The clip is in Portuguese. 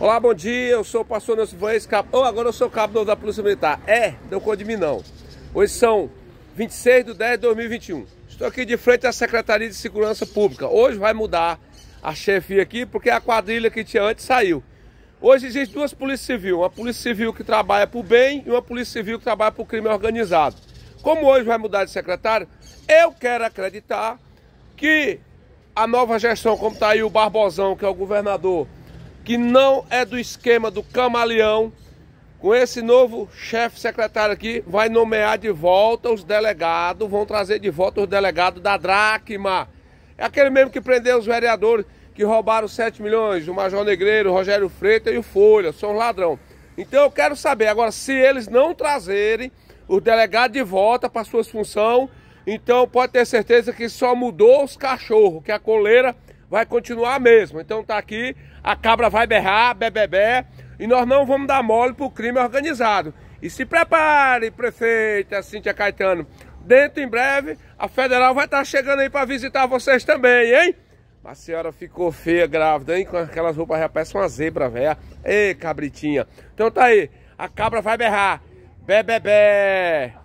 Olá, bom dia, eu sou o pastor Nelson Vães, cabo... Oh, agora eu sou cabo da Polícia Militar. É, não o de mim não. Hoje são 26 de 10 de 2021. Estou aqui de frente à Secretaria de Segurança Pública. Hoje vai mudar a chefia aqui, porque a quadrilha que tinha antes saiu. Hoje existem duas polícias civis, uma polícia civil que trabalha para o bem e uma polícia civil que trabalha para o crime organizado. Como hoje vai mudar de secretário, eu quero acreditar que a nova gestão, como está aí o Barbosão, que é o governador que não é do esquema do camaleão, com esse novo chefe secretário aqui, vai nomear de volta os delegados, vão trazer de volta os delegados da Dracma. É aquele mesmo que prendeu os vereadores que roubaram 7 milhões, o Major Negreiro, o Rogério Freitas e o Folha, são ladrão. Então eu quero saber, agora, se eles não trazerem os delegados de volta para suas funções, então pode ter certeza que só mudou os cachorros, que a coleira vai continuar mesmo. Então tá aqui, a cabra vai berrar, bebebé, e nós não vamos dar mole pro crime organizado. E se prepare, prefeita Cíntia Caetano, dentro em breve a federal vai estar tá chegando aí para visitar vocês também, hein? A senhora ficou feia, grávida, hein? Com aquelas roupas já parece uma zebra, velha. Ei, cabritinha. Então tá aí, a cabra vai berrar. Bebebé.